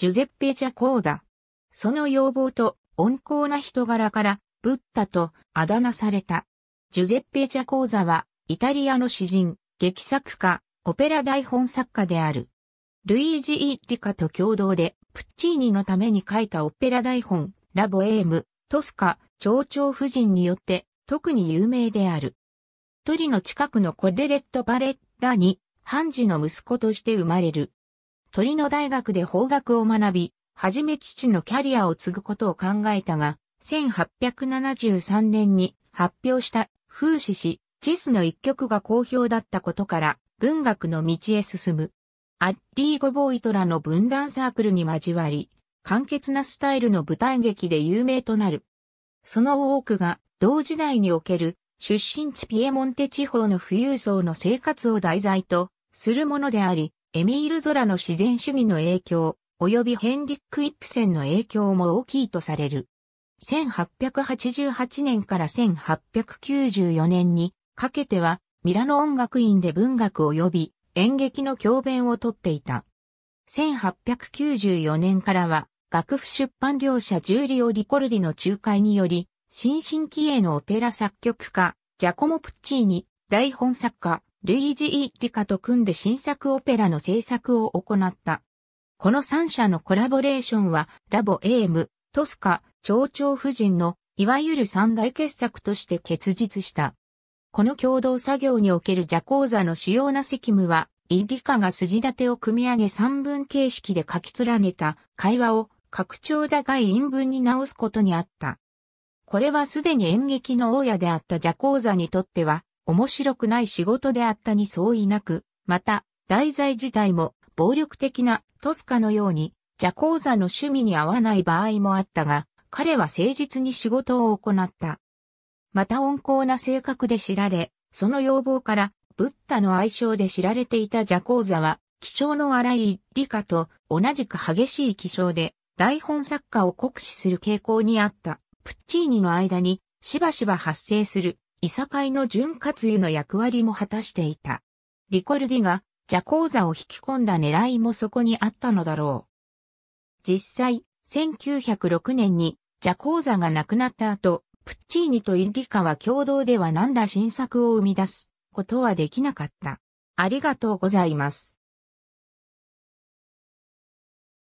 ジュゼッペ・ジャコーザ。その要望と温厚な人柄から、ブッダとあだ名された。ジュゼッペ・ジャコーザは、イタリアの詩人、劇作家、オペラ台本作家である。ルイージ・イッリカと共同で、プッチーニのために書いたオペラ台本、ラボエーム、トスカ、蝶々夫人によって、特に有名である。トリの近くのコレレット・バレッラに、ハンジの息子として生まれる。鳥の大学で法学を学び、はじめ父のキャリアを継ぐことを考えたが、1873年に発表した風刺し、チスの一曲が好評だったことから、文学の道へ進む。アッリー・ゴボーイトラの分断サークルに交わり、簡潔なスタイルの舞台劇で有名となる。その多くが、同時代における、出身地ピエモンテ地方の富裕層の生活を題材とするものであり、エミール・ゾラの自然主義の影響、及びヘンリック・イップセンの影響も大きいとされる。1888年から1894年にかけては、ミラノ音楽院で文学及び演劇の教鞭をとっていた。1894年からは、楽譜出版業者ジューリオ・リコルディの仲介により、新進気鋭のオペラ作曲家、ジャコモ・プッチーニ、台本作家、ルイージ・イッリカと組んで新作オペラの制作を行った。この三者のコラボレーションは、ラボ・エーム、トスカ、蝶々夫人の、いわゆる三大傑作として結実した。この共同作業におけるジャコーザの主要な責務は、イリカが筋立てを組み上げ三文形式で書き連ねた会話を拡張打い陰文に直すことにあった。これはすでに演劇の大家であったジャコーザにとっては面白くない仕事であったに相違なく、また、題材自体も暴力的なトスカのように、ジャコーザの趣味に合わない場合もあったが、彼は誠実に仕事を行った。また温厚な性格で知られ、その要望から、ブッダの愛称で知られていたジャコーザは、気象の荒い理科と同じく激しい気象で、台本作家を酷使する傾向にあった、プッチーニの間に、しばしば発生するいさかいの潤滑油の役割も果たしていた。リコルディがジャコーザを引き込んだ狙いもそこにあったのだろう。実際、1906年にジャコーザが亡くなった後、プッチーニとインリカは共同では何ら新作を生み出すことはできなかった。ありがとうございます。